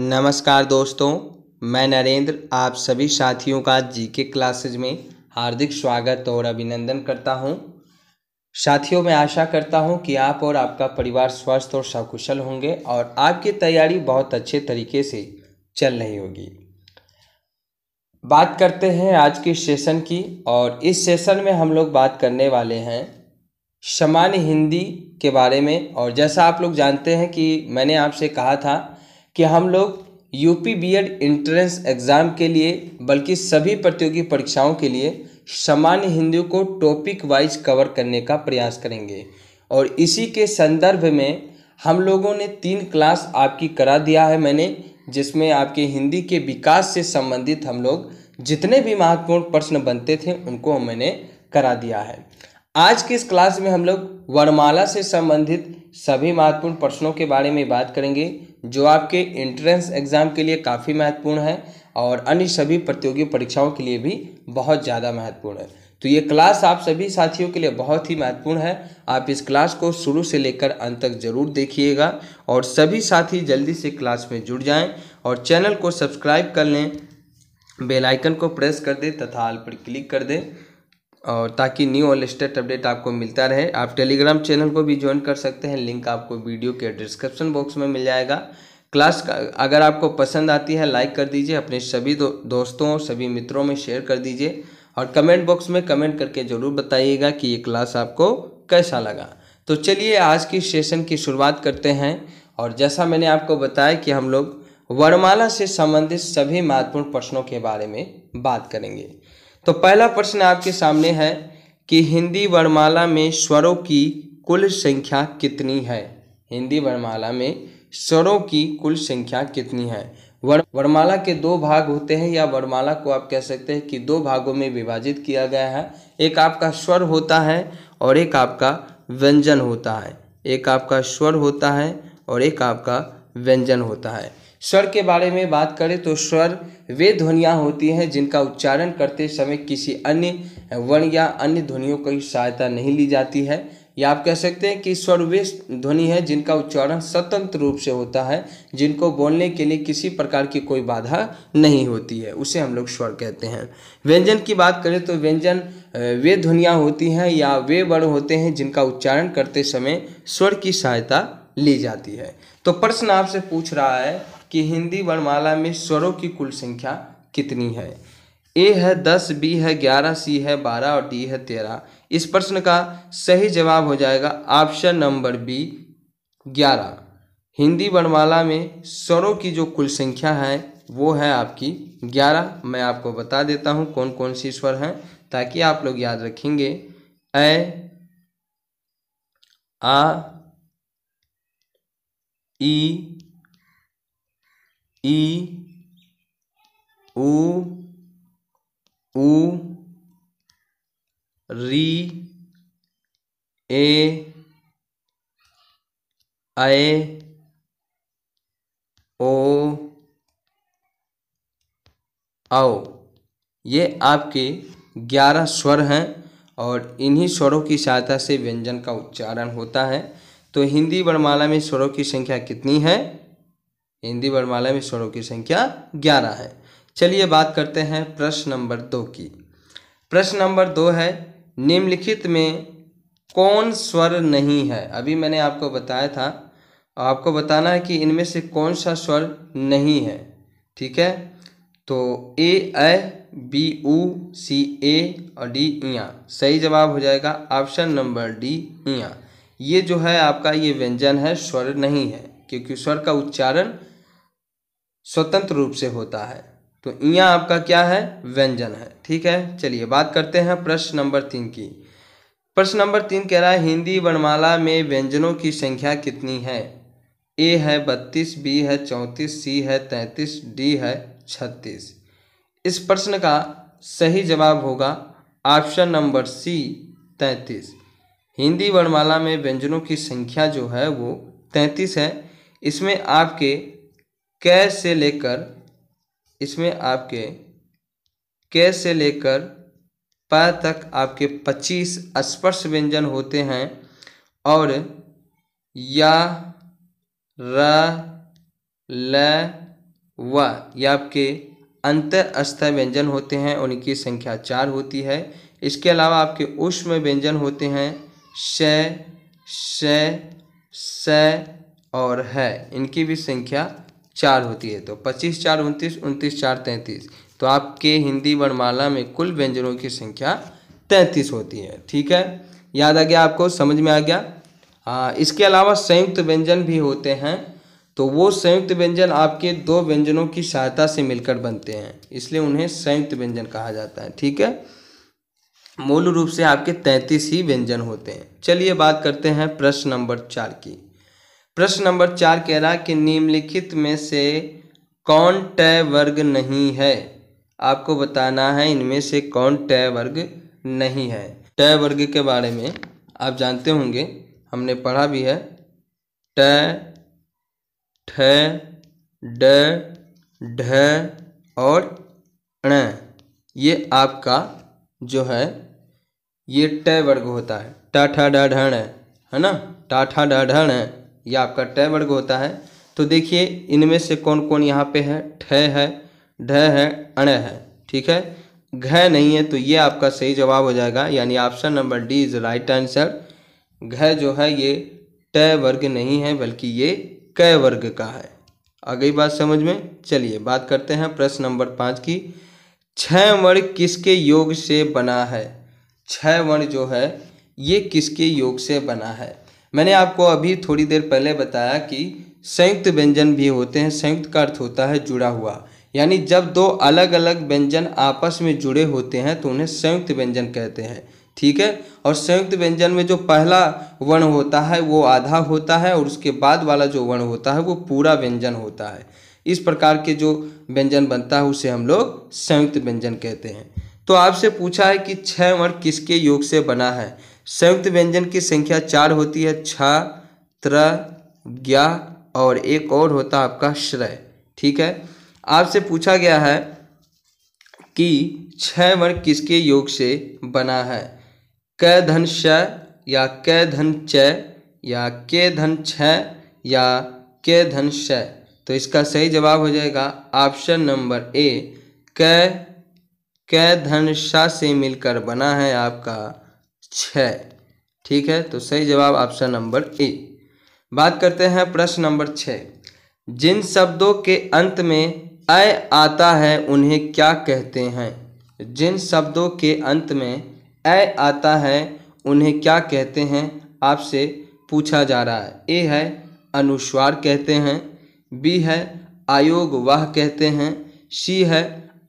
नमस्कार दोस्तों मैं नरेंद्र आप सभी साथियों का जीके क्लासेज में हार्दिक स्वागत और अभिनंदन करता हूं साथियों मैं आशा करता हूं कि आप और आपका परिवार स्वस्थ और सकुशल होंगे और आपकी तैयारी बहुत अच्छे तरीके से चल रही होगी बात करते हैं आज के सेशन की और इस सेशन में हम लोग बात करने वाले हैं सामान्य हिंदी के बारे में और जैसा आप लोग जानते हैं कि मैंने आपसे कहा था कि हम लोग यूपी बीएड एंट्रेंस एग्ज़ाम के लिए बल्कि सभी प्रतियोगी परीक्षाओं के लिए सामान्य हिंदी को टॉपिक वाइज कवर करने का प्रयास करेंगे और इसी के संदर्भ में हम लोगों ने तीन क्लास आपकी करा दिया है मैंने जिसमें आपके हिंदी के विकास से संबंधित हम लोग जितने भी महत्वपूर्ण प्रश्न बनते थे उनको मैंने करा दिया है आज की इस क्लास में हम लोग वर्णमाला से संबंधित सभी महत्वपूर्ण प्रश्नों के बारे में बात करेंगे जो आपके एंट्रेंस एग्ज़ाम के लिए काफ़ी महत्वपूर्ण है और अन्य सभी प्रतियोगी परीक्षाओं के लिए भी बहुत ज़्यादा महत्वपूर्ण है तो ये क्लास आप सभी साथियों के लिए बहुत ही महत्वपूर्ण है आप इस क्लास को शुरू से लेकर अंत तक जरूर देखिएगा और सभी साथी जल्दी से क्लास में जुड़ जाएं और चैनल को सब्सक्राइब कर लें बेलाइकन को प्रेस कर दें तथा आल पर क्लिक कर दें और ताकि न्यू और लेटेस्ट अपडेट आपको मिलता रहे आप टेलीग्राम चैनल को भी ज्वाइन कर सकते हैं लिंक आपको वीडियो के डिस्क्रिप्शन बॉक्स में मिल जाएगा क्लास अगर आपको पसंद आती है लाइक कर दीजिए अपने सभी दो, दोस्तों सभी मित्रों में शेयर कर दीजिए और कमेंट बॉक्स में कमेंट करके ज़रूर बताइएगा कि ये क्लास आपको कैसा लगा तो चलिए आज की सेशन की शुरुआत करते हैं और जैसा मैंने आपको बताया कि हम लोग वर्माला से संबंधित सभी महत्वपूर्ण प्रश्नों के बारे में बात करेंगे तो पहला प्रश्न आपके सामने है कि हिंदी वर्णमाला में स्वरों की कुल संख्या कितनी है हिंदी वर्णमाला में स्वरों की कुल संख्या कितनी है वर्णमाला के दो भाग होते हैं या वर्णमाला को आप कह सकते हैं कि दो भागों में विभाजित किया गया है एक आपका स्वर होता है और एक आपका व्यंजन होता है एक आपका स्वर होता है और एक आपका व्यंजन होता है स्वर के बारे में बात करें तो स्वर वे ध्वनियाँ होती हैं जिनका उच्चारण करते समय किसी अन्य वर्ण या अन्य ध्वनियों की सहायता नहीं ली जाती है या आप कह सकते हैं कि स्वर वे ध्वनि है जिनका उच्चारण स्वतंत्र रूप से होता है जिनको बोलने के लिए किसी प्रकार की कोई बाधा नहीं होती है उसे हम लोग स्वर कहते हैं व्यंजन की बात करें तो व्यंजन वे ध्वनियाँ होती हैं या वे वर्ण होते हैं जिनका उच्चारण करते समय स्वर की सहायता ली जाती है तो प्रश्न आपसे पूछ रहा है कि हिंदी वर्णमाला में स्वरों की कुल संख्या कितनी है ए है दस बी है ग्यारह सी है बारह और डी है तेरह इस प्रश्न का सही जवाब हो जाएगा ऑप्शन नंबर बी ग्यारह हिंदी वर्णमाला में स्वरों की जो कुल संख्या है वो है आपकी ग्यारह मैं आपको बता देता हूँ कौन कौन सी स्वर हैं ताकि आप लोग याद रखेंगे ए आ ई ई उ उ री ए ए ओ आओ ये आपके ग्यारह स्वर हैं और इन्हीं स्वरों की सहायता से व्यंजन का उच्चारण होता है तो हिंदी वर्णमाला में स्वरों की संख्या कितनी है हिंदी वर्णमाला में स्वरों की संख्या ग्यारह है चलिए बात करते हैं प्रश्न नंबर दो की प्रश्न नंबर दो है निम्नलिखित में कौन स्वर नहीं है अभी मैंने आपको बताया था आपको बताना है कि इनमें से कौन सा स्वर नहीं है ठीक है तो ए ए बी ऊ सी ए और डी इया सही जवाब हो जाएगा ऑप्शन नंबर डी इया ये जो है आपका ये व्यंजन है स्वर नहीं है क्योंकि स्वर का उच्चारण स्वतंत्र रूप से होता है तो यहाँ आपका क्या है व्यंजन है ठीक है चलिए बात करते हैं प्रश्न नंबर तीन की प्रश्न नंबर तीन कह रहा है हिंदी वर्णमाला में व्यंजनों की संख्या कितनी है ए है बत्तीस बी है चौंतीस सी है तैंतीस डी है छत्तीस इस प्रश्न का सही जवाब होगा ऑप्शन नंबर सी तैंतीस हिंदी वर्णमाला में व्यंजनों की संख्या जो है वो तैंतीस है इसमें आपके कै से लेकर इसमें आपके कै से लेकर प तक आपके पच्चीस स्पर्श व्यंजन होते हैं और या र ल व या आपके अंतस्थ व्यंजन होते हैं उनकी संख्या चार होती है इसके अलावा आपके उष्म व्यंजन होते हैं श श और है इनकी भी संख्या चार होती है तो पच्चीस चार उनतीस उनतीस चार तैंतीस तो आपके हिंदी वर्णमाला में कुल व्यंजनों की संख्या तैंतीस होती है ठीक है याद आ गया आपको समझ में आ गया हाँ इसके अलावा संयुक्त व्यंजन भी होते हैं तो वो संयुक्त व्यंजन आपके दो व्यंजनों की सहायता से मिलकर बनते हैं इसलिए उन्हें संयुक्त व्यंजन कहा जाता है ठीक है मूल रूप से आपके तैंतीस ही व्यंजन होते हैं चलिए बात करते हैं प्रश्न नंबर चार की प्रश्न नंबर चार कह रहा है कि निम्नलिखित में से कौन टय वर्ग नहीं है आपको बताना है इनमें से कौन टय वर्ग नहीं है टय वर्ग के बारे में आप जानते होंगे हमने पढ़ा भी है ट ठ और ण ये आपका जो है ये टय वर्ग होता है टाठा डाढ़ है ना टाठा डाढ़ या आपका ट वर्ग होता है तो देखिए इनमें से कौन कौन यहाँ पे है ठ है ढ है अण है ठीक है घ नहीं है तो ये आपका सही जवाब हो जाएगा यानी option number D is right answer घ जो है ये ट वर्ग नहीं है बल्कि ये क वर्ग का है अगली बात समझ में चलिए बात करते हैं प्रश्न नंबर पाँच की छः वर्ण किसके योग से बना है छः वर्ण जो है ये किसके योग से बना है मैंने आपको अभी थोड़ी देर पहले बताया कि संयुक्त व्यंजन भी होते हैं संयुक्त का अर्थ होता है जुड़ा हुआ यानी जब दो अलग अलग व्यंजन आपस में जुड़े होते हैं तो उन्हें संयुक्त व्यंजन कहते हैं ठीक है और संयुक्त व्यंजन में जो पहला वर्ण होता है वो आधा होता है और उसके बाद वाला जो वर्ण होता है वो पूरा व्यंजन होता है इस प्रकार के जो व्यंजन बनता है उसे हम लोग संयुक्त व्यंजन कहते हैं तो आपसे पूछा है कि छह वर्ण किसके योग से बना है संयुक्त व्यंजन की संख्या चार होती है छ त्र ग्या और एक और होता है आपका श्रय ठीक है आपसे पूछा गया है कि छह वर्ण किसके योग से बना है क धन श या क धन च या के धन छ या के धन श तो इसका सही जवाब हो जाएगा ऑप्शन नंबर ए क क धन श से मिलकर बना है आपका छ ठीक है तो सही जवाब ऑप्शन नंबर ए बात करते हैं प्रश्न नंबर छ जिन शब्दों के अंत में अय आता है उन्हें क्या कहते हैं जिन शब्दों के अंत में अय आता है उन्हें क्या कहते हैं आपसे पूछा जा रहा है ए है अनुस्वार कहते हैं बी है आयोग वह कहते हैं सी है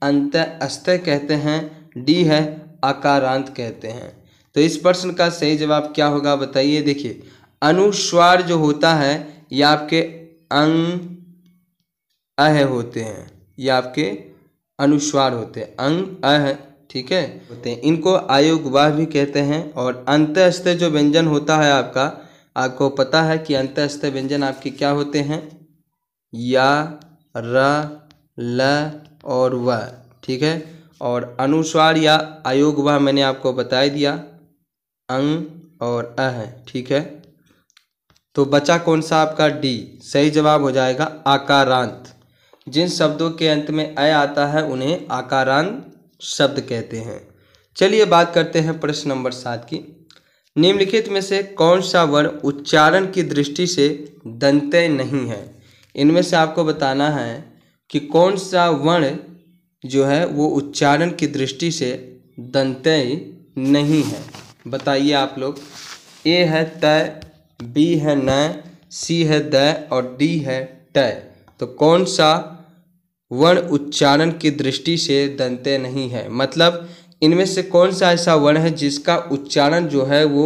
अंत अस्त कहते हैं डी है आकारांत कहते हैं तो इस प्रश्न का सही जवाब क्या होगा बताइए देखिए अनुस्वार जो होता है ये आपके अंग अह होते हैं ये आपके अनुस्वार होते हैं अंग अह ठीक है होते हैं इनको आयोग वाह भी कहते हैं और अंतस्थ जो व्यंजन होता है आपका आपको पता है कि अंतस्थ व्यंजन आपके क्या होते हैं या र ल और व ठीक है और अनुस्वार या आयोग वाह मैंने आपको बता दिया अंग और अ है ठीक है तो बचा कौन सा आपका डी सही जवाब हो जाएगा आकारांत जिन शब्दों के अंत में अ आता है उन्हें आकारांत शब्द कहते हैं चलिए बात करते हैं प्रश्न नंबर सात की निम्नलिखित में से कौन सा वर्ण उच्चारण की दृष्टि से दंते नहीं है इनमें से आपको बताना है कि कौन सा वर्ण जो है वो उच्चारण की दृष्टि से दंतय नहीं है बताइए आप लोग ए है तय बी है नय सी है द और डी है टय तो कौन सा वर्ण उच्चारण की दृष्टि से दंते नहीं है मतलब इनमें से कौन सा ऐसा वर्ण है जिसका उच्चारण जो है वो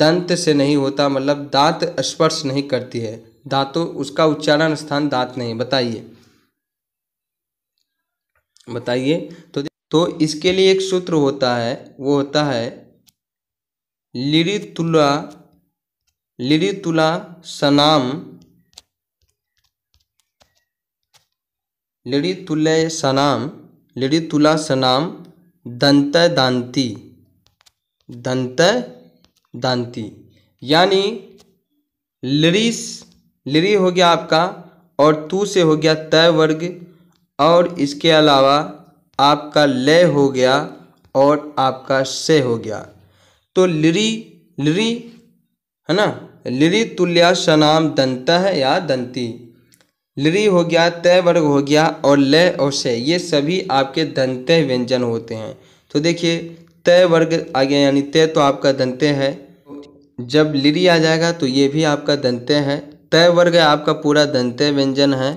दंत से नहीं होता मतलब दांत स्पर्श नहीं करती है दांतों उसका उच्चारण स्थान दांत नहीं बताइए बताइए तो तो इसके लिए एक सूत्र होता है वो होता है लिरितुला लिरितुला सनाम लिरितुले सनाम लिरितुला सनाम दंत दांती दंत दांती यानी लिरिस लिरी हो गया आपका और तू से हो गया तय वर्ग और इसके अलावा आपका लय हो गया और आपका से हो गया तो लिरी लिरी है ना लिरी सनाम दंत है या दंती लिरी हो गया तय वर्ग हो गया और लय और शय ये सभी आपके दंते व्यंजन होते हैं तो देखिए तय वर्ग आ गया यानी तय तो आपका दंते है जब लिरी आ जाएगा तो ये भी आपका दंते है तय वर्ग आपका पूरा दंते व्यंजन है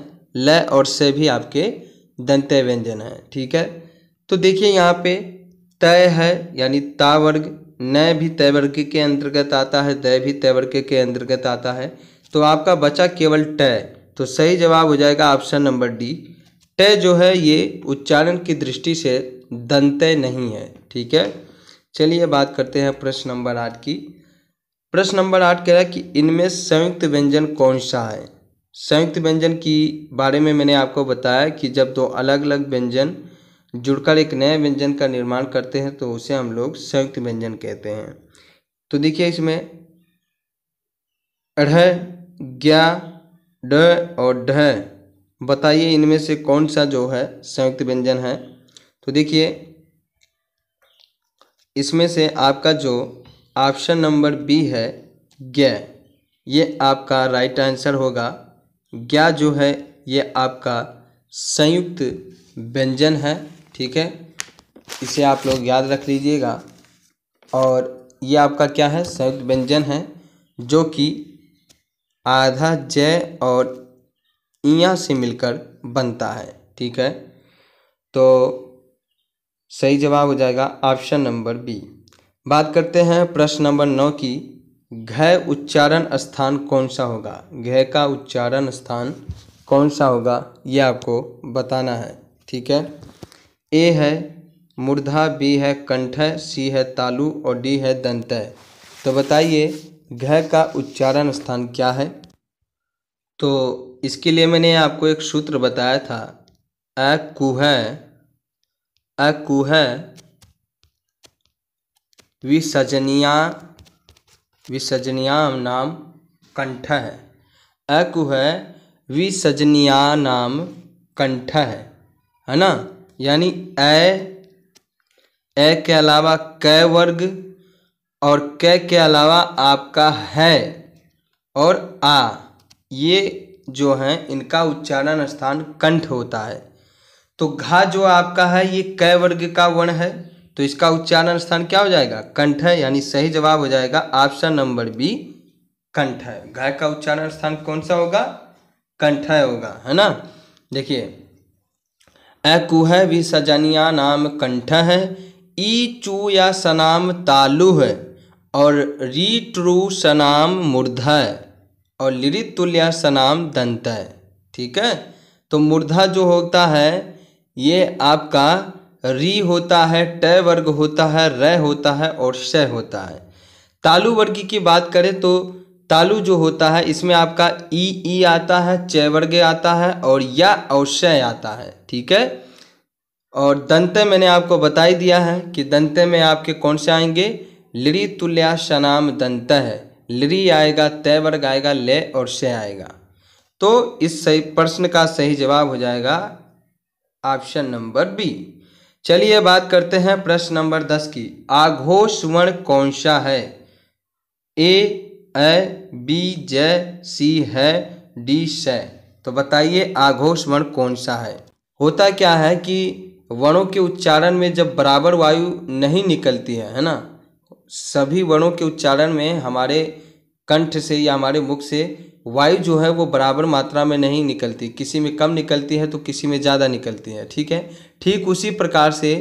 लय और से भी आपके दंते व्यंजन है ठीक है तो देखिए यहाँ पे तय है यानी ता वर्ग न भी तय के अंतर्गत आता है दय भी तय के अंतर्गत आता है तो आपका बचा केवल टय तो सही जवाब हो जाएगा ऑप्शन नंबर डी टय जो है ये उच्चारण की दृष्टि से दंतय नहीं है ठीक है चलिए बात करते हैं प्रश्न नंबर आठ की प्रश्न नंबर आठ कह रहा है कि इनमें संयुक्त व्यंजन कौन सा है संयुक्त व्यंजन की बारे में मैंने आपको बताया कि जब दो अलग अलग व्यंजन जुड़कर एक नए व्यंजन का निर्माण करते हैं तो उसे हम लोग संयुक्त व्यंजन कहते हैं तो देखिए इसमें अढ़ ग्या ड और ढ बताइए इनमें से कौन सा जो है संयुक्त व्यंजन है तो देखिए इसमें से आपका जो ऑप्शन नंबर बी है ग्या ये आपका राइट आंसर होगा ग्या जो है ये आपका संयुक्त व्यंजन है ठीक है इसे आप लोग याद रख लीजिएगा और ये आपका क्या है संयुक्त व्यंजन है जो कि आधा जय और इया से मिलकर बनता है ठीक है तो सही जवाब हो जाएगा ऑप्शन नंबर बी बात करते हैं प्रश्न नंबर नौ की घय उच्चारण स्थान कौन सा होगा घय का उच्चारण स्थान कौन सा होगा ये आपको बताना है ठीक है ए है मुर्धा बी है कंठ सी है तालु और डी है दंत तो बताइए घ का उच्चारण स्थान क्या है तो इसके लिए मैंने आपको एक सूत्र बताया था अ कुह अ कुह विसजनिया विसजनिया नाम कंठ है अकुह विसजनिया नाम कंठ है है ना यानी ए ए के अलावा क वर्ग और क के अलावा आपका है और आ ये जो है इनका उच्चारण स्थान कंठ होता है तो घा जो आपका है ये क वर्ग का वर्ण है तो इसका उच्चारण स्थान क्या हो जाएगा कंठ है यानी सही जवाब हो जाएगा ऑप्शन नंबर बी कंठ है घा का उच्चारण स्थान कौन सा होगा कंठ है होगा है ना देखिए अकुह विसजनिया नाम कंठ है ई चू या सनाम तालु है और री ट्रू सनाम मुर्धा है और लिरी तुल्य सनाम दंत है ठीक है तो मुर्धा जो होता है ये आपका री होता है ट वर्ग होता है र होता है और श होता है तालु वर्ग की बात करें तो तालु जो होता है इसमें आपका ई ई आता है चैवर्ग आता है और या और आता है ठीक है और दंते मैंने आपको बता ही दिया है कि दंते में आपके कौन से आएंगे लिरी तुल्या शनाम दंत है लिरी आएगा तय वर्ग आएगा ले और से आएगा तो इस सही प्रश्न का सही जवाब हो जाएगा ऑप्शन नंबर बी चलिए बात करते हैं प्रश्न नंबर दस की आघोष वर्ण कौन सा है ए ए बी जय सी है डी स तो बताइए आघोष वर्ण कौन सा है होता क्या है कि वर्णों के उच्चारण में जब बराबर वायु नहीं निकलती है है ना सभी वर्णों के उच्चारण में हमारे कंठ से या हमारे मुख से वायु जो है वो बराबर मात्रा में नहीं निकलती किसी में कम निकलती है तो किसी में ज़्यादा निकलती है ठीक है ठीक उसी प्रकार से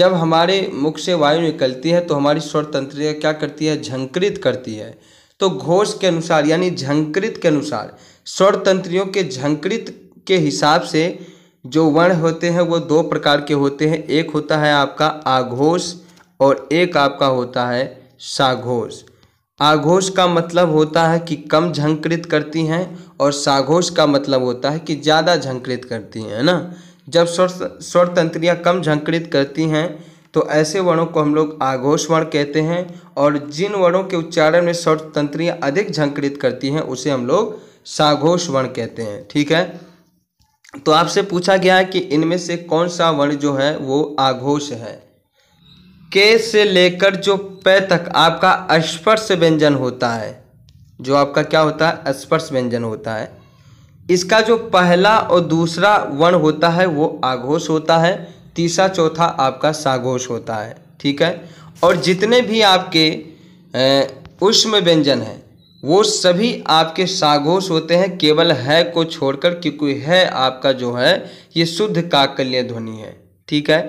जब हमारे मुख से वायु निकलती है तो हमारी स्वर तंत्रिका क्या करती है झंकृत करती है तो घोष के अनुसार यानी झंकृत के अनुसार स्वर तंत्रियों के झंकृत के हिसाब से जो वर्ण होते हैं वो दो प्रकार के होते हैं एक होता है आपका आघोष और एक आपका होता है साघोष आघोष का मतलब होता है कि कम झंकृत करती हैं और साघोष का मतलब होता है कि ज़्यादा झंकृत करती हैं है ना जब स्वर स्वर तंत्रियाँ कम झंकृत करती हैं तो ऐसे वर्णों को हम लोग आघोष वर्ण कहते हैं और जिन वर्णों के उच्चारण में स्वर तंत्रियाँ अधिक झंकृत करती हैं उसे हम लोग साघोष वर्ण कहते हैं ठीक है तो आपसे पूछा गया है कि इनमें से कौन सा वर्ण जो है वो आघोष है के से लेकर जो प तक आपका स्पर्श व्यंजन होता है जो आपका क्या होता है स्पर्श व्यंजन होता है इसका जो पहला और दूसरा वर्ण होता है वो आघोष होता है तीसरा चौथा आपका सागोश होता है ठीक है और जितने भी आपके उष्म व्यंजन हैं वो सभी आपके सागोश होते हैं केवल है को छोड़कर क्योंकि है आपका जो है ये शुद्ध काकल्य ध्वनि है ठीक है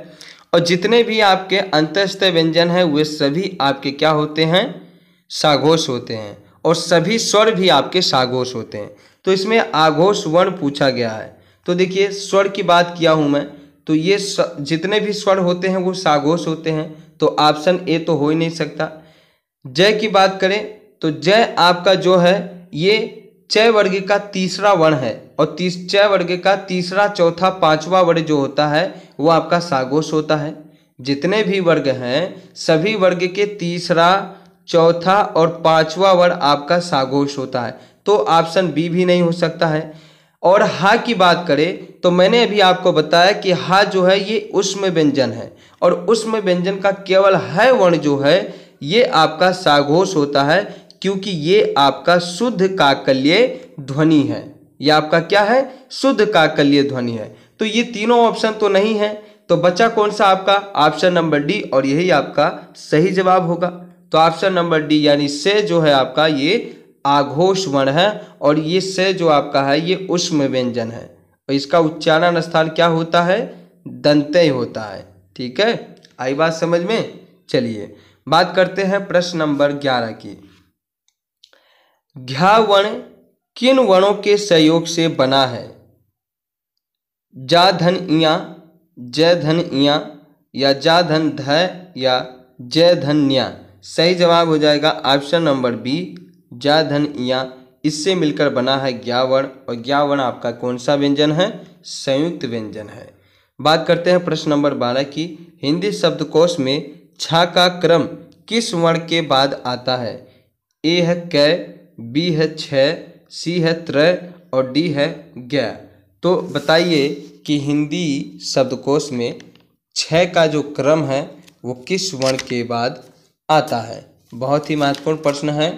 और जितने भी आपके अंतस्थ व्यंजन हैं वे सभी आपके क्या होते हैं सागोश होते हैं और सभी स्वर भी आपके सागोश होते हैं तो इसमें आघोष वर्ण पूछा गया है तो देखिए स्वर की बात किया हूँ मैं तो ये जितने भी स्वर होते हैं वो सागोश होते हैं तो ऑप्शन ए तो हो ही नहीं सकता जय की बात करें तो जय आपका जो है ये चय वर्ग का तीसरा वर्ण है और तीस चय वर्ग का तीसरा चौथा पांचवा वर्ण जो होता है वो आपका सागोश होता है जितने भी वर्ग हैं सभी वर्ग के तीसरा चौथा और पांचवा वर्ण आपका सागोश होता है तो ऑप्शन बी भी नहीं हो सकता है और हा की बात करें तो मैंने अभी आपको बताया कि हा जो है ये उष्म व्यंजन है और उष्म व्यंजन का केवल है वर्ण जो है ये आपका साघोष होता है क्योंकि ये आपका शुद्ध काकल्य ध्वनि है यह आपका क्या है शुद्ध काकल्य ध्वनि है तो ये तीनों ऑप्शन तो नहीं है तो बचा कौन सा आपका ऑप्शन नंबर डी और यही आपका सही जवाब होगा तो ऑप्शन नंबर डी यानी से जो है आपका ये आघोष वर्ण है और ये से जो आपका है ये उष्म व्यंजन है और इसका उच्चारण स्थान क्या होता है दंते होता है ठीक है आई बात समझ में चलिए बात करते हैं प्रश्न नंबर ग्यारह की घ्या वर्ण किन वर्णों के सहयोग से बना है जा धन इया जय धन इया या जा धन ध या जय धन्या सही जवाब हो जाएगा ऑप्शन नंबर बी जा धन या इससे मिलकर बना है ग्यावर्ण और ग्यावर्ण आपका कौन सा व्यंजन है संयुक्त व्यंजन है बात करते हैं प्रश्न नंबर बारह की हिंदी शब्दकोश में छा का क्रम किस वर्ण के बाद आता है ए है कै बी है छ सी है त्रय और डी है ग तो बताइए कि हिंदी शब्दकोश में छ का जो क्रम है वो किस वर्ण के बाद आता है बहुत ही महत्वपूर्ण प्रश्न है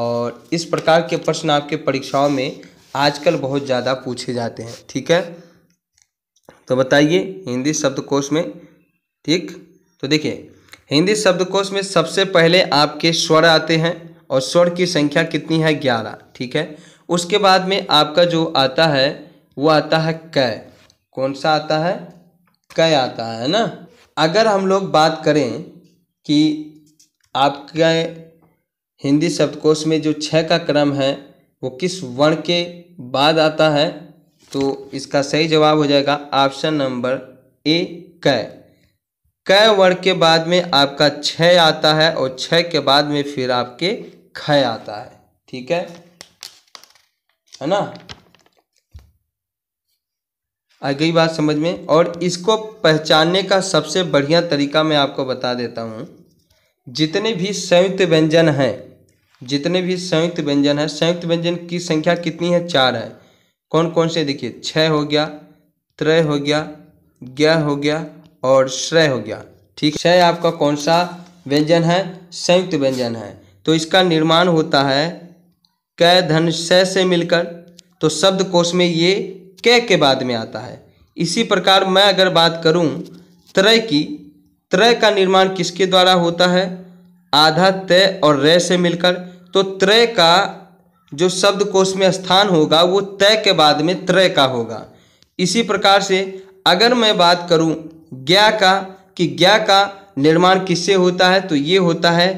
और इस प्रकार के प्रश्न आपके परीक्षाओं में आजकल बहुत ज़्यादा पूछे जाते हैं ठीक है तो बताइए हिंदी शब्दकोश में ठीक तो देखिए हिंदी शब्दकोश में सबसे पहले आपके स्वर आते हैं और स्वर की संख्या कितनी है ग्यारह ठीक है उसके बाद में आपका जो आता है वो आता है कै कौन सा आता है कै आता है ना अगर हम लोग बात करें कि आपका हिंदी शब्दकोश में जो छः का क्रम है वो किस वर्ण के बाद आता है तो इसका सही जवाब हो जाएगा ऑप्शन नंबर ए क कै वर्ण के बाद में आपका छ आता है और छ के बाद में फिर आपके ख आता है ठीक है है ना आ गई बात समझ में और इसको पहचानने का सबसे बढ़िया तरीका मैं आपको बता देता हूँ जितने भी संयुक्त व्यंजन हैं जितने भी संयुक्त व्यंजन है संयुक्त व्यंजन की संख्या कितनी है चार है कौन कौन से देखिए छः हो गया त्रय हो गया ग्य हो गया और श्रय हो गया ठीक छः आपका कौन सा व्यंजन है संयुक्त व्यंजन है तो इसका निर्माण होता है क धन श से मिलकर तो शब्द कोश में ये क के बाद में आता है इसी प्रकार मैं अगर बात करूं त्रय की त्रय का निर्माण किसके द्वारा होता है आधा तय और रय से मिलकर तो त्रय का जो शब्द कोश में स्थान होगा वो तय के बाद में त्रय का होगा इसी प्रकार से अगर मैं बात करूं ज्ञा का कि ज्ञा का निर्माण किससे होता है तो ये होता है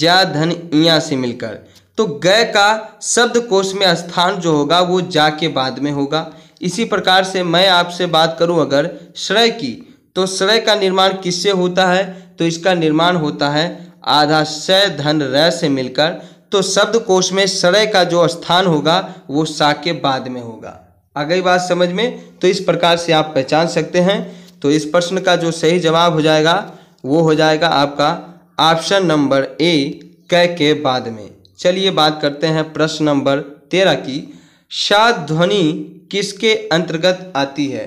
जा धन इया से मिलकर तो गय का शब्द कोश में स्थान जो होगा वो जा के बाद में होगा इसी प्रकार से मैं आपसे बात करूं अगर श्रय की तो श्रय का निर्माण किससे होता है तो इसका निर्माण होता है आधा स धन र से मिलकर तो शब्द कोश में सड़य का जो स्थान होगा वो सा के बाद में होगा आ गई बात समझ में तो इस प्रकार से आप पहचान सकते हैं तो इस प्रश्न का जो सही जवाब हो जाएगा वो हो जाएगा आपका ऑप्शन नंबर ए क के बाद में चलिए बात करते हैं प्रश्न नंबर तेरह की शाद ध्वनि किसके अंतर्गत आती है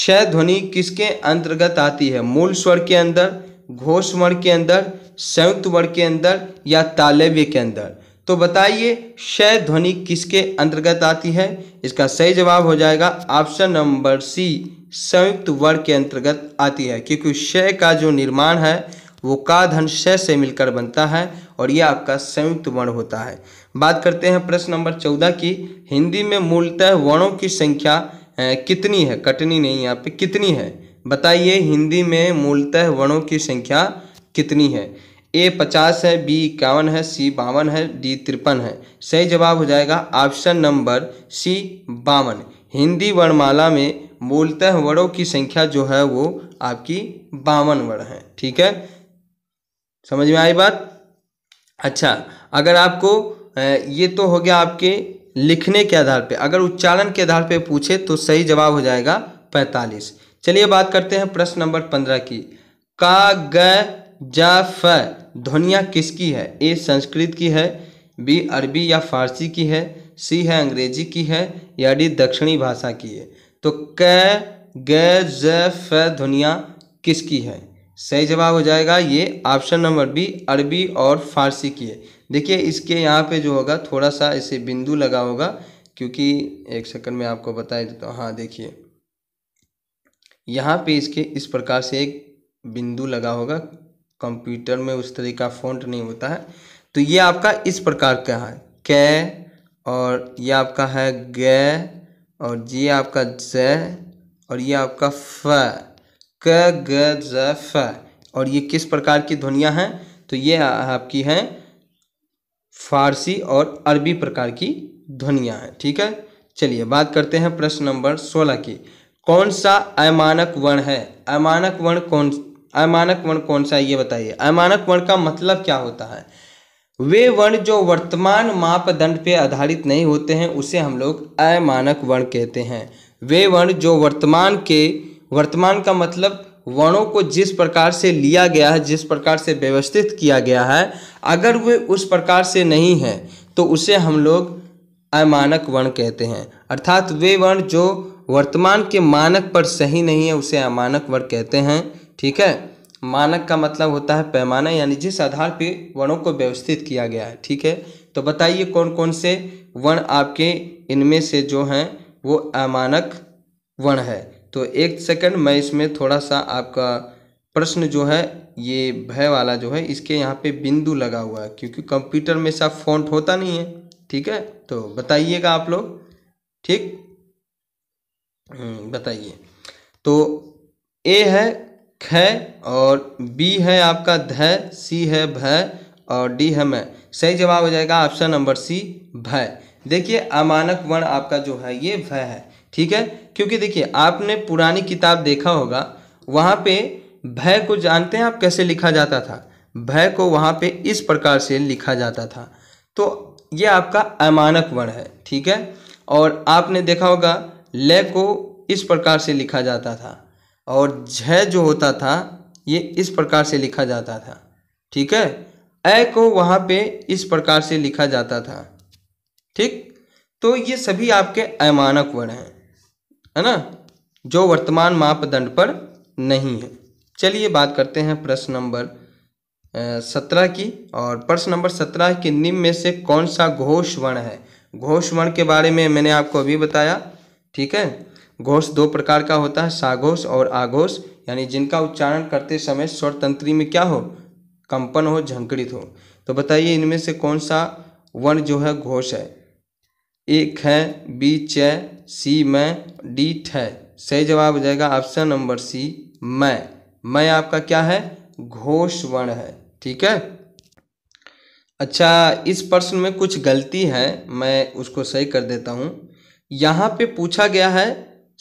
श ध्वनि किसके अंतर्गत आती है मूल स्वर के अंदर घोष स्वर के अंदर संयुक्त वर्ग के अंदर या तालव्य के अंदर तो बताइए क्षय ध्वनि किसके अंतर्गत आती है इसका सही जवाब हो जाएगा ऑप्शन नंबर सी संयुक्त वर्ग के अंतर्गत आती है क्योंकि क्षय का जो निर्माण है वो का धन क्षय से मिलकर बनता है और यह आपका संयुक्त वर्ण होता है बात करते हैं प्रश्न नंबर चौदह की हिंदी में मूलतः वर्णों की संख्या कितनी है कटनी नहीं यहाँ पे कितनी है बताइए हिंदी में मूलतः वर्णों की संख्या कितनी है ए पचास है बी इक्यावन है सी बावन है डी तिरपन है सही जवाब हो जाएगा ऑप्शन नंबर सी बावन हिंदी वर्णमाला में मूलतः वर्णों की संख्या जो है वो आपकी बावन वर्ण है ठीक है समझ में आई बात अच्छा अगर आपको ये तो हो गया आपके लिखने के आधार पे अगर उच्चारण के आधार पे पूछे तो सही जवाब हो जाएगा पैंतालीस चलिए बात करते हैं प्रश्न नंबर पंद्रह की का ग ज फ ध्वनिया किसकी है ए संस्कृत की है बी अरबी या फारसी की है सी है अंग्रेजी की है या डी दक्षिणी भाषा की है तो क ग ज फ ध्वनिया किसकी है सही जवाब हो जाएगा ये ऑप्शन नंबर बी अरबी और फारसी की है देखिए इसके यहाँ पे जो होगा थोड़ा सा ऐसे बिंदु लगा होगा क्योंकि एक सेकंड में आपको बता देता हूँ हाँ देखिए यहाँ पे इसके इस प्रकार से एक बिंदु लगा होगा कंप्यूटर में उस तरीके का फॉन्ट नहीं होता है तो ये आपका इस प्रकार का है कै और ये आपका है गै और ये आपका ज और ये आपका फ क ग ज फ और ये किस प्रकार की ध्वनियाँ हैं तो ये आपकी हैं फारसी और अरबी प्रकार की ध्वनियाँ हैं ठीक है चलिए बात करते हैं प्रश्न नंबर सोलह की कौन सा अमानक वर्ण है अमानक वर्ण कौन अमानक वर्ण कौन सा है ये बताइए अमानक वर्ण का मतलब क्या होता है वे वर्ण जो वर्तमान मापदंड पे आधारित नहीं होते हैं उसे हम लोग अमानक वर्ण कहते हैं वे वर्ण जो वर्तमान के वर्तमान का मतलब वर्णों को जिस प्रकार से लिया गया है जिस प्रकार से व्यवस्थित किया गया है अगर वे उस प्रकार से नहीं है तो उसे हम लोग अमानक वर्ण कहते हैं अर्थात वे वर्ण जो वर्तमान के मानक पर सही नहीं है उसे अमानक वर्ण कहते हैं ठीक है मानक का मतलब होता है पैमाना यानी जिस आधार पे वर्णों को व्यवस्थित किया गया है ठीक है तो बताइए कौन कौन से वर्ण आपके इनमें से जो हैं वो अमानक वर्ण है तो एक सेकंड मैं इसमें थोड़ा सा आपका प्रश्न जो है ये भय वाला जो है इसके यहाँ पे बिंदु लगा हुआ है क्योंकि कंप्यूटर में सब फॉन्ट होता नहीं है ठीक है तो बताइएगा आप लोग ठीक हम्म, बताइए तो ए है ख और बी है आपका ध सी है भय और डी है मैं सही जवाब हो जाएगा ऑप्शन नंबर सी भय देखिए अमानक वर्ण आपका जो है ये भय है ठीक है क्योंकि देखिए आपने पुरानी किताब देखा होगा वहाँ पे भय को जानते हैं आप कैसे लिखा जाता था भय को वहाँ पे इस प्रकार से लिखा जाता था तो ये आपका अमानक वर्ण है ठीक है और आपने देखा होगा लय को इस प्रकार से लिखा जाता था और झ जो होता था ये इस प्रकार से लिखा जाता था ठीक है अ को वहाँ पे इस प्रकार से लिखा जाता था ठीक तो ये सभी आपके अमानक वर्ण हैं है ना जो वर्तमान मापदंड पर नहीं है चलिए बात करते हैं प्रश्न नंबर सत्रह की और प्रश्न नंबर सत्रह के निम्न में से कौन सा घोष वर्ण है घोष वर्ण के बारे में मैंने आपको अभी बताया ठीक है घोष दो प्रकार का होता है साघोष और आघोष यानी जिनका उच्चारण करते समय स्वर तंत्री में क्या हो कंपन हो झंकड़ित हो तो बताइए इनमें से कौन सा वर्ण जो है घोष है ए ख बी च सी मैं डी ठ सही जवाब हो जाएगा ऑप्शन नंबर सी मैं मैं आपका क्या है घोष वर्ण है ठीक है अच्छा इस प्रश्न में कुछ गलती है मैं उसको सही कर देता हूँ यहाँ पे पूछा गया है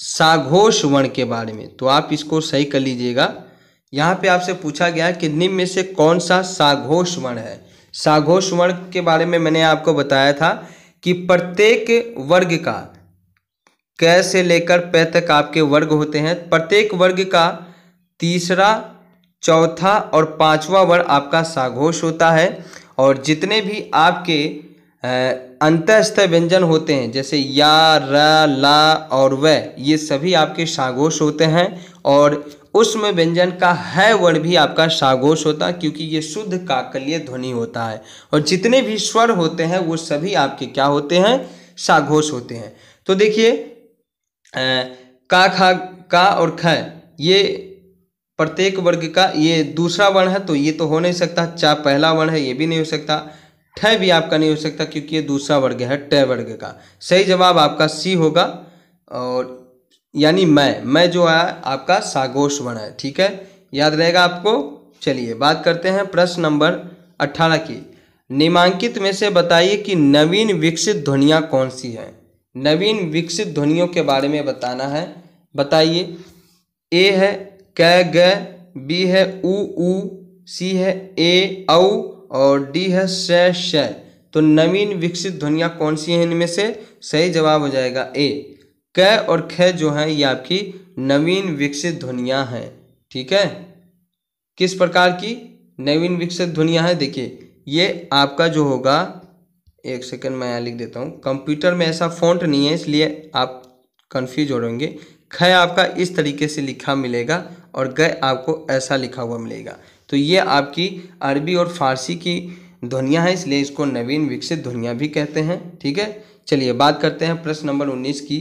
साघोष वर्ण के बारे में तो आप इसको सही कर लीजिएगा यहाँ पे आपसे पूछा गया कि निम्न में से कौन सा साघोष वर्ण है साघोष वर्ण के बारे में मैंने आपको बताया था कि प्रत्येक वर्ग का कै से लेकर पै तक आपके वर्ग होते हैं प्रत्येक वर्ग का तीसरा चौथा और पांचवा वर्ण आपका साघोष होता है और जितने भी आपके अंतस्थ व्यंजन होते हैं जैसे या र ला और व ये सभी आपके सागोश होते हैं और उसमें व्यंजन का है वर्ण भी आपका सागोश होता है क्योंकि ये शुद्ध काकलीय ध्वनि होता है और जितने भी स्वर होते हैं वो सभी आपके क्या होते हैं सागोश होते हैं तो देखिए का खा का और ख ये प्रत्येक वर्ग का ये दूसरा वर्ण है तो ये तो हो नहीं सकता चा पहला वर्ण है ये भी नहीं हो सकता ठ भी आपका नहीं हो सकता क्योंकि ये दूसरा वर्ग है ट वर्ग का सही जवाब आपका सी होगा और यानी मैं मैं जो है आपका सागोश वर्ण है ठीक है याद रहेगा आपको चलिए बात करते हैं प्रश्न नंबर अट्ठारह की निमांकित में से बताइए कि नवीन विकसित ध्वनिया कौन सी है नवीन विकसित ध्वनियों के बारे में बताना है बताइए ए है क ग बी है ऊ सी है ए औ और डी है शय शय तो नवीन विकसित ध्वनियाँ कौन सी हैं इनमें से सही जवाब हो जाएगा ए क और ख जो हैं ये आपकी नवीन विकसित ध्वनियाँ हैं ठीक है किस प्रकार की नवीन विकसित ध्वनियाँ हैं देखिए ये आपका जो होगा एक सेकंड मैं यहाँ लिख देता हूँ कंप्यूटर में ऐसा फॉन्ट नहीं है इसलिए आप कंफ्यूज हो रहेंगे ख आपका इस तरीके से लिखा मिलेगा और ग आपको ऐसा लिखा हुआ मिलेगा तो ये आपकी अरबी और फारसी की ध्वनिया है इसलिए इसको नवीन विकसित ध्वनिया भी कहते हैं ठीक है चलिए बात करते हैं प्रश्न नंबर उन्नीस की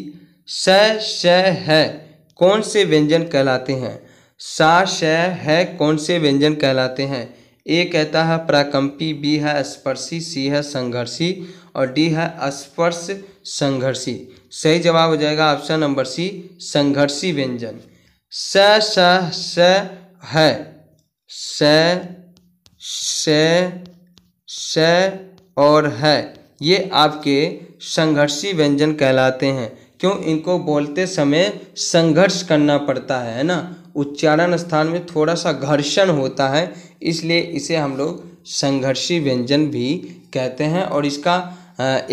स श है कौन से व्यंजन कहलाते हैं सा श है कौन से व्यंजन कहलाते हैं ए कहता है प्राकंपी बी है स्पर्शी सी है संघर्षी और डी है स्पर्श संघर्षी सही जवाब हो जाएगा ऑप्शन नंबर सी संघर्षी व्यंजन स श स है स श श और है ये आपके संघर्षी व्यंजन कहलाते हैं क्यों इनको बोलते समय संघर्ष करना पड़ता है है ना उच्चारण स्थान में थोड़ा सा घर्षण होता है इसलिए इसे हम लोग संघर्षी व्यंजन भी कहते हैं और इसका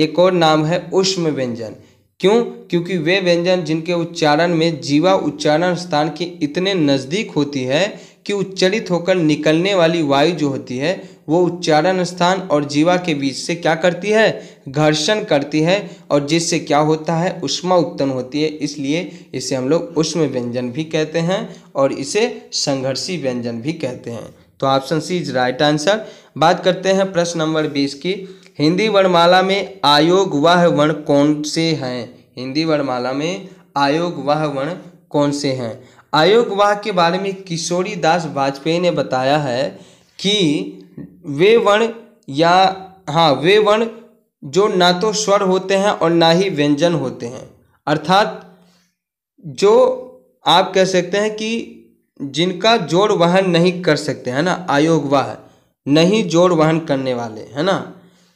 एक और नाम है उष्म व्यंजन क्यों क्योंकि वे व्यंजन जिनके उच्चारण में जीवा उच्चारण स्थान के इतने नज़दीक होती है कि उच्चरित होकर निकलने वाली वायु जो होती है वो उच्चारण स्थान और जीवा के बीच से क्या करती है घर्षण करती है और जिससे क्या होता है उष्मा उत्पन्न होती है इसलिए इसे हम लोग उष्म व्यंजन भी कहते हैं और इसे संघर्षी व्यंजन भी कहते हैं तो option C is right answer बात करते हैं प्रश्न नंबर बीस की हिंदी वर्णमाला में आयोग वह वर्ण कौन से हैं हिंदी वर्णमाला में आयोग वह वर्ण कौन से हैं आयोग वाह के बारे में किशोरी दास वाजपेयी ने बताया है कि वे वर्ण या हाँ वे वर्ण जो ना तो स्वर होते हैं और ना ही व्यंजन होते हैं अर्थात जो आप कह सकते हैं कि जिनका जोड़ वहन नहीं कर सकते है ना आयोग वाह नहीं जोड़ वहन करने वाले है ना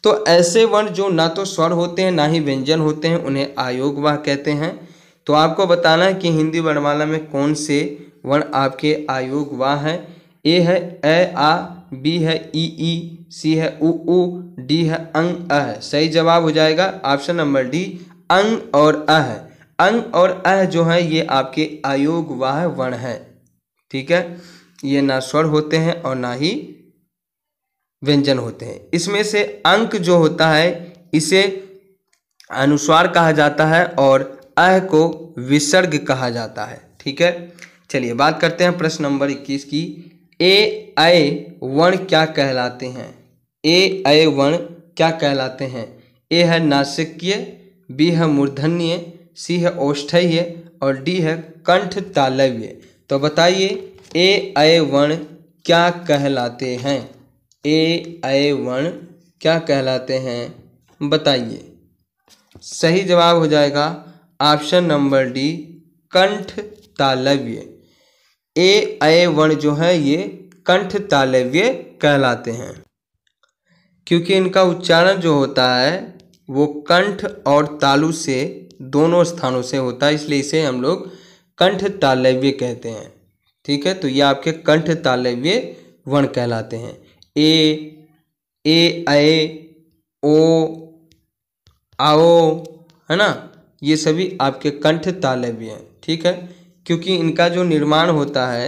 तो ऐसे वर्ण जो ना तो स्वर होते हैं ना ही व्यंजन होते हैं उन्हें आयोग वाह कहते हैं तो आपको बताना है कि हिंदी वर्णमाला में कौन से वर्ण आपके आयोग वाह हैं ए है ए आ बी है ई ई सी है उ उ डी है अंग अ है सही जवाब हो जाएगा ऑप्शन नंबर डी अंग और अह अंग और अह जो है ये आपके आयोग वाह वर्ण है ठीक है ये ना स्वर होते हैं और ना ही व्यंजन होते हैं इसमें से अंक जो होता है इसे अनुस्वार कहा जाता है और अह को विसर्ग कहा जाता है ठीक है चलिए बात करते हैं प्रश्न नंबर इक्कीस की ए अय वर्ण क्या कहलाते हैं ए अय वर्ण क्या कहलाते हैं ए है नासिकीय बी है मूर्धन्य सी है औष्ठय और डी है कंठ तालव्य तो बताइए ए अय वर्ण क्या कहलाते हैं ए अय वर्ण क्या कहलाते हैं बताइए सही जवाब हो जाएगा ऑप्शन नंबर डी कंठ तालव्य ए अय वर्ण जो है ये कंठ तालव्य कहलाते हैं क्योंकि इनका उच्चारण जो होता है वो कंठ और तालु से दोनों स्थानों से होता है इसलिए इसे हम लोग कंठ तालव्य कहते हैं ठीक है तो ये आपके कंठ तालव्य वर्ण कहलाते हैं ए ए अय ओ आओ है ना ये सभी आपके कंठ भी हैं ठीक है क्योंकि इनका जो निर्माण होता है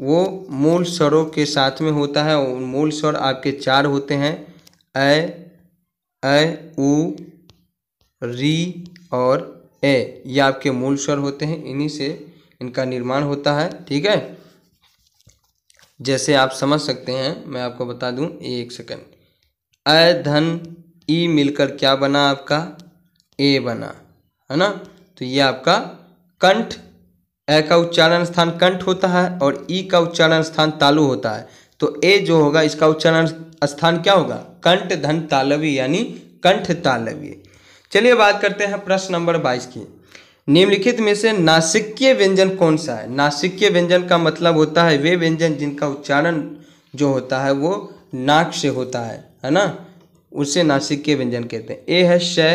वो मूल स्वरों के साथ में होता है मूल स्वर आपके चार होते हैं ए ए उ री और ए ये आपके मूल स्वर होते हैं इन्हीं से इनका निर्माण होता है ठीक है जैसे आप समझ सकते हैं मैं आपको बता दूं एक सेकंड अ धन ई मिलकर क्या बना आपका ए बना है ना तो ये आपका कंठ ए का उच्चारण स्थान कंठ होता है और ई का उच्चारण स्थान तालु होता है तो ए जो होगा इसका उच्चारण स्थान क्या होगा कंठ धन तालवी यानी कंठ तालवी चलिए बात करते हैं प्रश्न नंबर बाईस की निम्नलिखित में से नासिकीय व्यंजन कौन सा है नासिकीय व्यंजन का मतलब होता है वे व्यंजन जिनका उच्चारण जो होता है वो नाक से होता है है ना उसे नासिकीय व्यंजन कहते हैं ए है श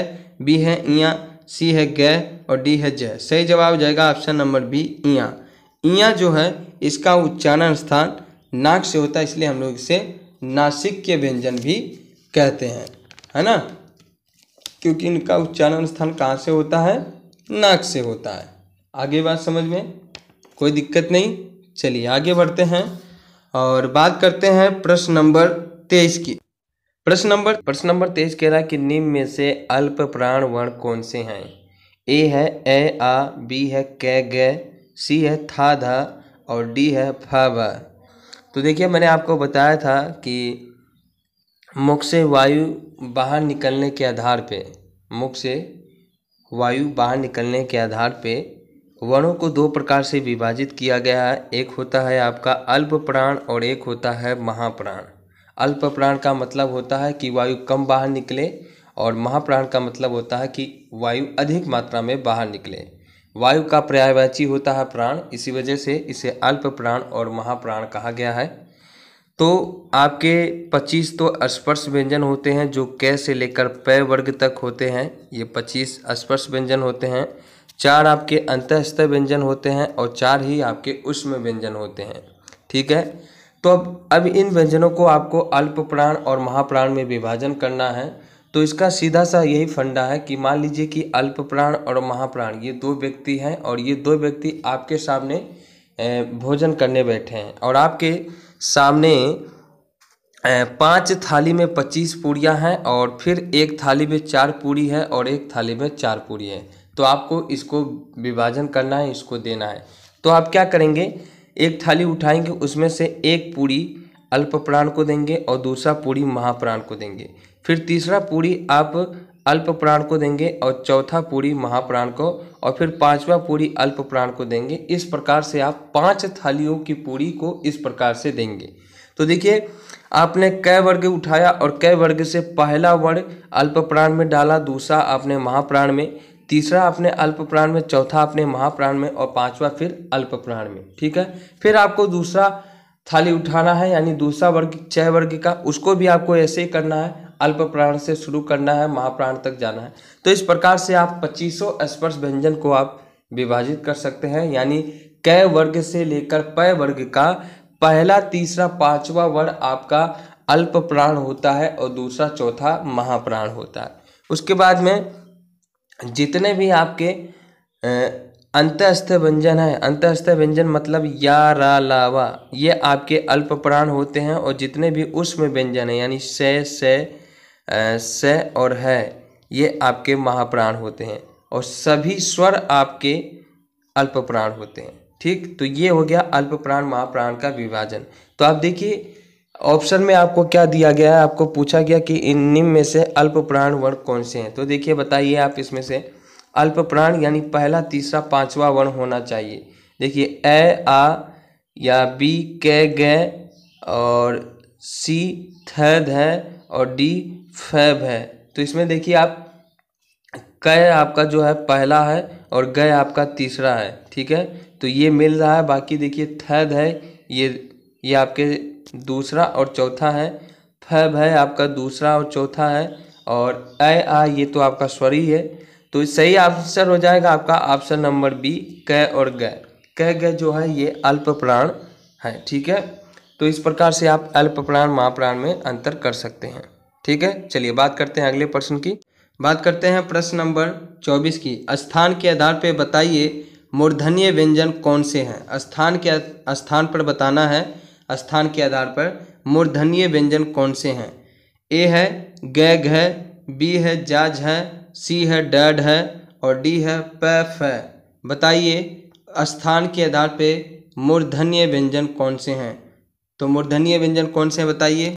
बी है इया सी है गै और डी है जय सही जवाब हो जाएगा ऑप्शन नंबर बी इया इया जो है इसका उच्चारण स्थान नाक से होता है इसलिए हम लोग इसे नासिक के व्यंजन भी कहते हैं है ना क्योंकि इनका उच्चारण स्थान कहाँ से होता है नाक से होता है आगे बात समझ में कोई दिक्कत नहीं चलिए आगे बढ़ते हैं और बात करते हैं प्रश्न नंबर तेईस की प्रश्न नंबर प्रश्न नंबर तेईस कह रहा है कि निम्न में से अल्प प्राण वर्ण कौन से हैं ए है ए आ बी है कै ग सी है था धा और डी है फा बा तो देखिए मैंने आपको बताया था कि मुख से वायु बाहर निकलने के आधार पे मुख से वायु बाहर निकलने के आधार पे वर्णों को दो प्रकार से विभाजित किया गया है एक होता है आपका अल्प प्राण और एक होता है महाप्राण अल्प प्राण का मतलब होता है कि वायु कम बाहर निकले और महाप्राण का मतलब होता है कि वायु अधिक मात्रा में बाहर निकले वायु का पर्यायवाची होता है प्राण इसी वजह से इसे अल्प प्राण और महाप्राण कहा गया है तो आपके 25 तो स्पर्श व्यंजन होते हैं जो कै से लेकर पै वर्ग तक होते हैं ये 25 स्पर्श व्यंजन होते हैं चार आपके अंतस्थ व्यंजन होते हैं और चार ही आपके उष्म व्यंजन होते हैं ठीक है तो अब अब इन व्यंजनों को आपको अल्प प्राण और महाप्राण में विभाजन करना है तो इसका सीधा सा यही फंडा है कि मान लीजिए कि अल्प प्राण और महाप्राण ये दो व्यक्ति हैं और ये दो व्यक्ति आपके सामने भोजन करने बैठे हैं और आपके सामने पांच थाली में पच्चीस पूड़ियाँ हैं और फिर एक थाली में चार पूड़ी है और एक थाली में चार पूड़ी है तो आपको इसको विभाजन करना है इसको देना है तो आप क्या करेंगे एक थाली उठाएंगे उसमें से एक पूरी अल्प प्राण को देंगे और दूसरा पूरी महाप्राण को देंगे फिर तीसरा पूरी आप अल्प प्राण को देंगे और चौथा पूरी महाप्राण को और फिर पांचवा पूरी अल्प प्राण को देंगे इस प्रकार से आप पांच थालियों की पूरी को इस प्रकार से देंगे तो देखिए आपने कै वर्ग उठाया और कै वर्ग से पहला वर्ग अल्प प्राण में डाला दूसरा आपने महाप्राण में तीसरा आपने अल्प प्राण में चौथा आपने महाप्राण में और पांचवा फिर अल्प प्राण में ठीक है फिर आपको दूसरा थाली उठाना है यानी दूसरा वर्ग छह वर्ग का उसको भी आपको ऐसे ही करना है अल्प प्राण से शुरू करना है महाप्राण तक जाना है तो इस प्रकार से आप पच्चीसों स्पर्श व्यंजन को आप विभाजित कर सकते हैं यानी कै वर्ग से लेकर पय वर्ग का पहला तीसरा पांचवा वर्ग आपका अल्प प्राण होता है और दूसरा चौथा महाप्राण होता है उसके बाद में जितने भी आपके अंतस्थ व्यंजन है अंतस्थ व्यंजन मतलब या रा लावा ये आपके अल्प प्राण होते हैं और जितने भी उसमें व्यंजन है यानी से से से और है ये आपके महाप्राण होते हैं और सभी स्वर आपके अल्प प्राण होते हैं ठीक तो ये हो गया अल्प प्राण महाप्राण का विभाजन तो आप देखिए ऑप्शन में आपको क्या दिया गया है आपको पूछा गया कि इन निम्न में से अल्प प्राण वर्ण कौन से हैं तो देखिए बताइए आप इसमें से अल्प प्राण यानी पहला तीसरा पांचवा वर्ण होना चाहिए देखिए ए आ या बी क ग और सी थ है और डी फैब है तो इसमें देखिए आप क आपका जो है पहला है और ग आपका तीसरा है ठीक है तो ये मिल रहा है बाकी देखिए थ है ये ये आपके दूसरा और चौथा है फ भय आपका दूसरा और चौथा है और अ आ ये तो आपका स्वरी है तो सही आंसर हो जाएगा आपका ऑप्शन नंबर बी क और ग क ग जो है ये अल्प प्राण है ठीक है तो इस प्रकार से आप अल्प प्राण महाप्राण में अंतर कर सकते हैं ठीक है चलिए बात करते हैं अगले प्रश्न की बात करते हैं प्रश्न नंबर चौबीस की स्थान के आधार पर बताइए मूर्धन्य व्यंजन कौन से हैं स्थान के स्थान पर बताना है स्थान के आधार पर मूर्धन्य व्यंजन कौन से हैं ए है गैग है बी है जाज है सी है डैड है और डी है पैफ है बताइए स्थान के आधार पर मूर्धन्य व्यंजन कौन से हैं तो मूर्धन्य व्यंजन कौन से हैं बताइए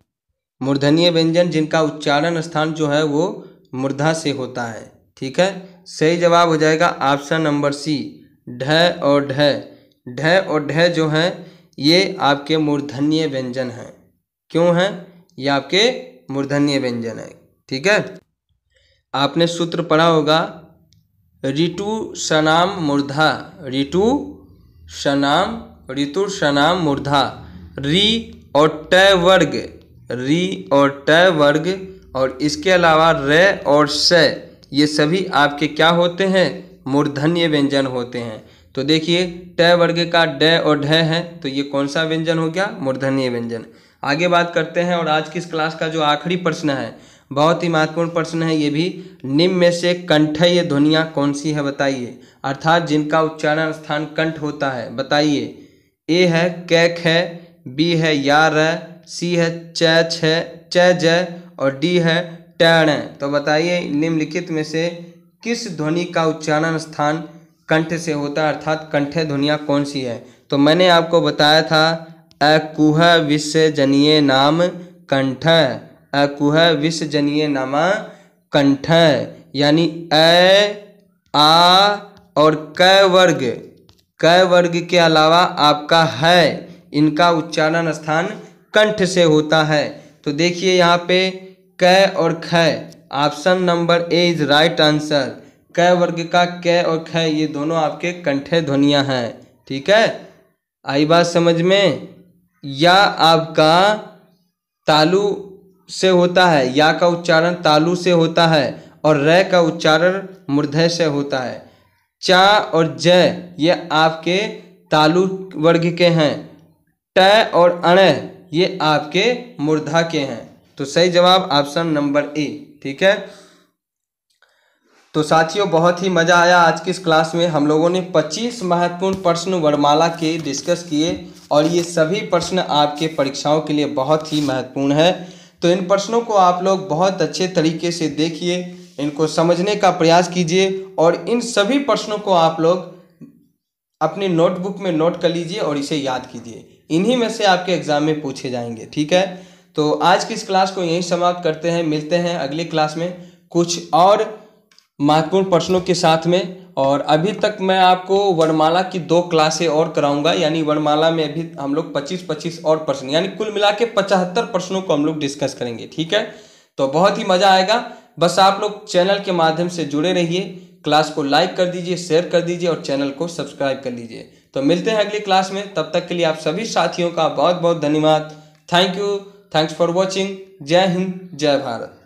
मूर्धन्य व्यंजन जिनका उच्चारण स्थान जो है वो मूर्धा से होता है ठीक है सही जवाब हो जाएगा ऑप्शन नंबर सी ढ और ढ ढ और ढ जो है ये आपके मूर्धन्य व्यंजन हैं क्यों हैं ये आपके मूर्धन्य व्यंजन हैं ठीक है आपने सूत्र पढ़ा होगा ऋतु सनाम मूर्धा ऋतु सनाम ऋतु सनाम मूर्धा री और ट वर्ग री और ट वर्ग और इसके अलावा र और स ये सभी आपके क्या होते हैं मूर्धन्य व्यंजन होते हैं तो देखिए ट वर्ग का ड और ढ है तो ये कौन सा व्यंजन हो गया मूर्धन्य व्यंजन आगे बात करते हैं और आज की इस क्लास का जो आखिरी प्रश्न है बहुत ही महत्वपूर्ण प्रश्न है ये भी निम्न में से कंठय ध्वनिया कौन सी है बताइए अर्थात जिनका उच्चारण स्थान कंठ होता है बताइए ए है कैक है बी है यार है सी है च छ च ज और डी है टण तो बताइए निम्नलिखित में से किस ध्वनि का उच्चारण स्थान कंठ से होता है अर्थात कंठ ध्वनिया कौन सी है तो मैंने आपको बताया था अकुह विश्वजनीय नाम कंठ अकुह विश्वजनीय नाम कंठ यानी अ आ और क वर्ग क वर्ग के अलावा आपका है इनका उच्चारण स्थान कंठ से होता है तो देखिए यहाँ पे क और ख option number A is right answer क वर्ग का क और ख ये दोनों आपके कंठे ध्वनियाँ हैं ठीक है आई बात समझ में या आपका तालु से होता है या का उच्चारण तालु से होता है और र का उच्चारण मूर्धय से होता है चा और ज ये आपके तालु वर्ग के हैं ट और अण ये आपके मूर्धा के हैं तो सही जवाब ऑप्शन नंबर ए ठीक है तो साथियों बहुत ही मज़ा आया आज की इस क्लास में हम लोगों ने 25 महत्वपूर्ण प्रश्न वर्माला के डिस्कस किए और ये सभी प्रश्न आपके परीक्षाओं के लिए बहुत ही महत्वपूर्ण है तो इन प्रश्नों को आप लोग बहुत अच्छे तरीके से देखिए इनको समझने का प्रयास कीजिए और इन सभी प्रश्नों को आप लोग अपने नोटबुक में नोट कर लीजिए और इसे याद कीजिए इन्हीं में से आपके एग्ज़ाम में पूछे जाएंगे ठीक है तो आज की इस क्लास को यहीं समाप्त करते हैं मिलते हैं अगले क्लास में कुछ और महत्वपूर्ण प्रश्नों के साथ में और अभी तक मैं आपको वर्णमाला की दो क्लासें और कराऊंगा यानी वर्णमाला में अभी हम लोग 25-25 और प्रश्न यानी कुल मिला के पचहत्तर प्रश्नों को हम लोग डिस्कस करेंगे ठीक है तो बहुत ही मज़ा आएगा बस आप लोग चैनल के माध्यम से जुड़े रहिए क्लास को लाइक कर दीजिए शेयर कर दीजिए और चैनल को सब्सक्राइब कर लीजिए तो मिलते हैं अगली क्लास में तब तक के लिए आप सभी साथियों का बहुत बहुत धन्यवाद thank you thanks for watching जय हिंद जय भारत